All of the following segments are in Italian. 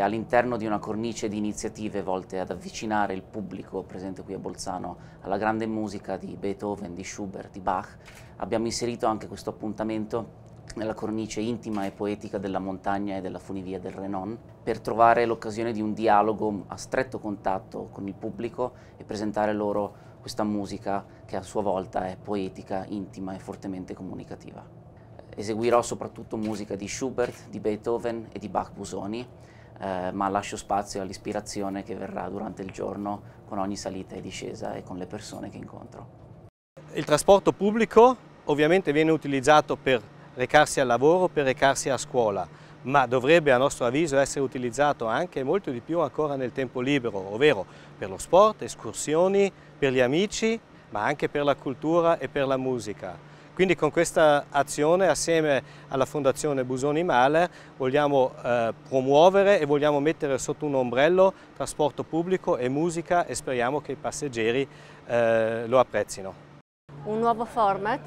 All'interno di una cornice di iniziative volte ad avvicinare il pubblico presente qui a Bolzano alla grande musica di Beethoven, di Schubert, di Bach, abbiamo inserito anche questo appuntamento nella cornice intima e poetica della montagna e della funivia del Renon, per trovare l'occasione di un dialogo a stretto contatto con il pubblico e presentare loro questa musica che a sua volta è poetica, intima e fortemente comunicativa. Eseguirò soprattutto musica di Schubert, di Beethoven e di Bach Busoni, eh, ma lascio spazio all'ispirazione che verrà durante il giorno con ogni salita e discesa e con le persone che incontro. Il trasporto pubblico ovviamente viene utilizzato per recarsi al lavoro, per recarsi a scuola, ma dovrebbe a nostro avviso essere utilizzato anche molto di più ancora nel tempo libero, ovvero per lo sport, escursioni, per gli amici, ma anche per la cultura e per la musica. Quindi con questa azione assieme alla Fondazione Busoni Male vogliamo eh, promuovere e vogliamo mettere sotto un ombrello trasporto pubblico e musica e speriamo che i passeggeri eh, lo apprezzino. Un nuovo format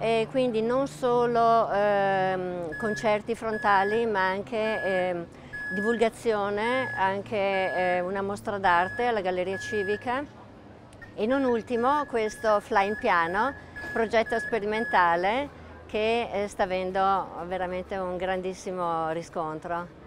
e quindi non solo eh, concerti frontali ma anche ehm, divulgazione, anche eh, una mostra d'arte alla Galleria Civica e non ultimo questo flying piano progetto sperimentale che eh, sta avendo veramente un grandissimo riscontro.